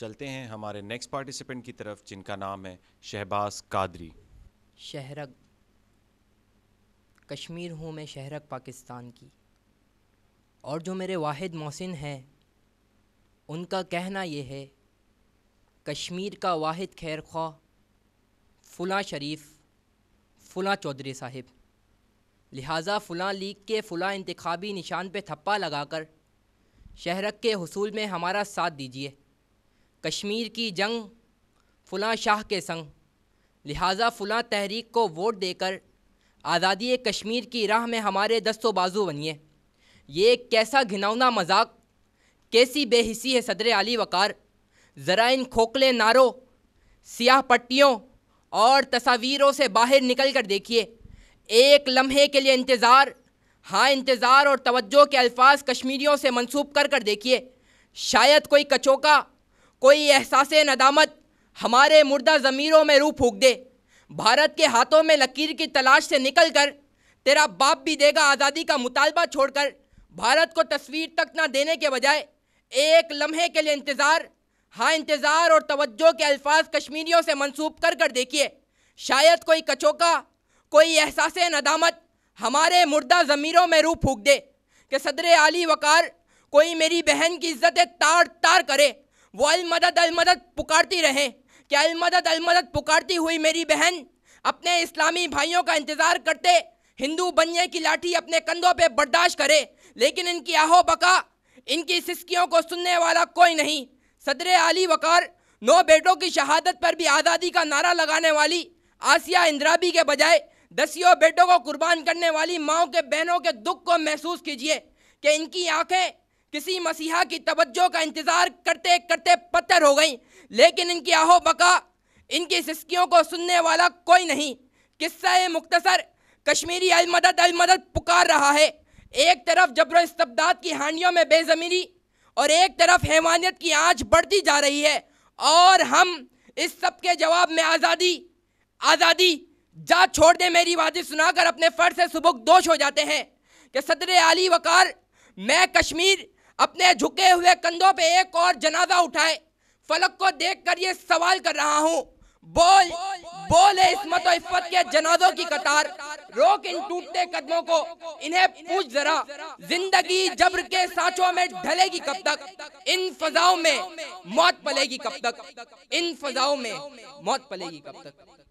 चलते हैं हमारे नेक्स्ट पार्टिसिपेंट की तरफ जिनका नाम है शहबाज कादरी शहरग कश्मीर हूँ मैं शहरग पाकिस्तान की और जो मेरे वाहिद मोहसिन हैं उनका कहना यह है कश्मीर का वाहिद खैर ख्वा फ़ुला शरीफ फ़ुला चौधरी साहिब लिहाजा फ़ुला लीग के फ़ुला इंतबी निशान पे थप्पा लगाकर शहरक के हसूल में हमारा साथ दीजिए कश्मीर की जंग फ़लाँ शाह के संग लिहाजा फ़लाँ तहरीक को वोट देकर आज़ादी कश्मीर की राह में हमारे दस्तों बाजू बनिए ये कैसा घिनौना मजाक कैसी बेहिसी है सदर अली वकार ज़रा इन खोखले नारों सियाह पट्टियों और तस्वीरों से बाहर निकल कर देखिए एक लम्हे के लिए इंतज़ार हाँ इंतज़ार और तवज्जो के अल्फाज कश्मीरियों से मंसूब कर कर देखिए शायद कोई कचोका कोई एहसास नदामत हमारे मुर्दा ज़मीरों में रूप फूक दे भारत के हाथों में लकीर की तलाश से निकल कर तेरा बाप भी देगा आज़ादी का मुतालबा छोड़कर भारत को तस्वीर तक ना देने के बजाय एक लम्हे के लिए इंतज़ार हाँ इंतज़ार और तवज्जो के अल्फाज कश्मीरियों से मंसूब कर कर देखिए शायद कोई कचोका कोई एहसास नदामत हमारे मुर्दा ज़मीरों में रूप फूक दे कि सदर आली वकार कोई मेरी बहन की इज्जत तार तार करे वो अलमदद अलमदद पुकारती रहें कि अलमदद अलमदद पुकारती हुई मेरी बहन अपने इस्लामी भाइयों का इंतज़ार करते हिंदू बनिए की लाठी अपने कंधों पे बर्दाश्त करे लेकिन इनकी आहो बका इनकी सिस्कियों को सुनने वाला कोई नहीं सदर आली वकार नौ बेटों की शहादत पर भी आज़ादी का नारा लगाने वाली आसिया इंद्राबी के बजाय दसियों बेटों को कुर्बान करने वाली माओ के बहनों के दुख को महसूस कीजिए कि इनकी आँखें किसी मसीहा की तवज्जो का इंतज़ार करते करते पत्थर हो गई लेकिन इनकी आहो बका इनकी सिस्कियों को सुनने वाला कोई नहीं किस्सा मुख्तसर कश्मीरी अलमदद अलमदद पुकार रहा है एक तरफ जबर इस्तबदाद की हानियों में बेज़मीरी और एक तरफ हैवानियत की आँच बढ़ती जा रही है और हम इस सब के जवाब में आज़ादी आज़ादी जा छोड़ दे मेरी वादी सुनाकर अपने फ़र्ज से सुबुक दोष हो जाते हैं कि सदर आली वकार मैं कश्मीर अपने झुके हुए कंधों पे एक और जनाजा उठाए फलक को देखकर ये सवाल कर रहा हूँ बोल बोल है इसमत और इफ्फत के जनाजों की कतार रोक इन टूटते कदमों को इन्हें पूछ जरा जिंदगी जबर के साँचों में ढलेगी कब तक इन फजाओं में मौत पलेगी कब तक इन फजाओं में मौत पलेगी कब तक